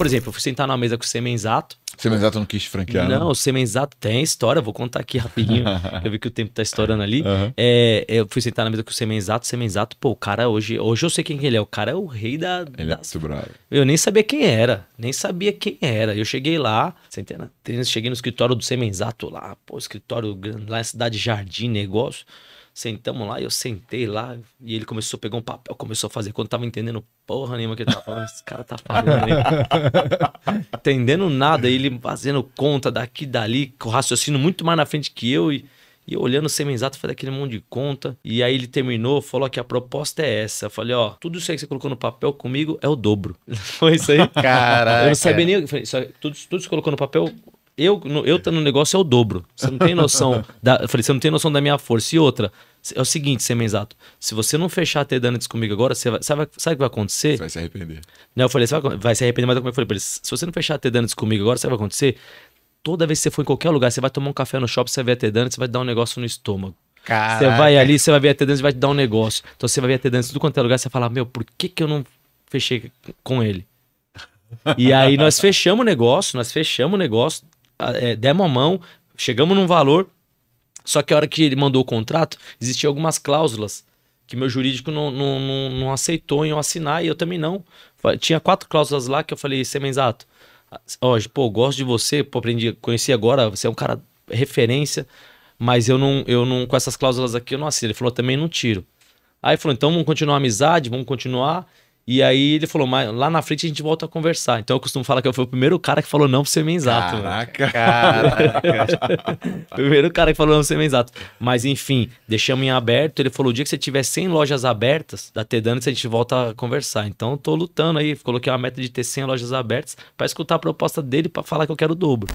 Por exemplo, eu fui sentar na mesa com o Semenzato. Semenzato não quis franquear. Não, né? não. o Semenzato tem história, vou contar aqui rapidinho. eu vi que o tempo tá estourando ali. Uhum. É, eu fui sentar na mesa com o Semenzato. Semenzato, pô, o cara hoje. Hoje eu sei quem ele é. O cara é o rei da. Ele das... é muito bravo. Eu nem sabia quem era. Nem sabia quem era. Eu cheguei lá, sentei na... cheguei no escritório do Semenzato lá, pô, escritório lá na cidade Jardim, negócio. Sentamos lá, eu sentei lá e ele começou a pegar um papel, começou a fazer. Quando tava entendendo porra nenhuma que ele tava falando, esse cara tá falando. Né? entendendo nada, ele fazendo conta daqui dali, com raciocínio muito mais na frente que eu e, e olhando sem exato, faz aquele monte de conta. E aí ele terminou, falou que a proposta é essa. Eu falei, ó, tudo isso aí que você colocou no papel comigo é o dobro. Foi isso aí? Caralho. Eu não sabia nem. Falei, tudo, tudo que você colocou no papel, eu, eu no negócio é o dobro. Você não tem noção. da, eu falei, você não tem noção da minha força. E outra, é o seguinte, exato. Se você não fechar a antes comigo agora, você vai, sabe, sabe o que vai acontecer? Você vai se arrepender. Não, eu falei, você vai, vai se arrepender, mas eu falei pra ele, se você não fechar a antes comigo agora, sabe o que vai acontecer? Toda vez que você for em qualquer lugar, você vai tomar um café no shopping, você vai ver a Tedanetes, você vai dar um negócio no estômago. Você vai ali, você vai ver a você vai te dar um negócio. Então você vai ver a Tedanetes tudo quanto é lugar, você vai falar, meu, por que que eu não fechei com ele? E aí nós fechamos o negócio, nós fechamos o negócio, é, demos a mão, chegamos num valor, só que a hora que ele mandou o contrato, existiam algumas cláusulas que meu jurídico não, não, não, não aceitou em eu assinar e eu também não. Tinha quatro cláusulas lá que eu falei, Semenzato, é ah, ó, pô, gosto de você, pô, aprendi, conheci agora, você é um cara referência, mas eu não, eu não, com essas cláusulas aqui eu não assino. Ele falou, também não tiro. Aí falou, então vamos continuar a amizade, vamos continuar. E aí ele falou, mas lá na frente a gente volta a conversar. Então eu costumo falar que eu fui o primeiro cara que falou não pro ser mensato. Caraca! Caraca. primeiro cara que falou não pro ser exato. Mas enfim, deixamos em aberto. Ele falou, o dia que você tiver 100 lojas abertas da Tedanes, a gente volta a conversar. Então eu tô lutando aí. Coloquei uma meta de ter 100 lojas abertas para escutar a proposta dele para falar que eu quero o dobro.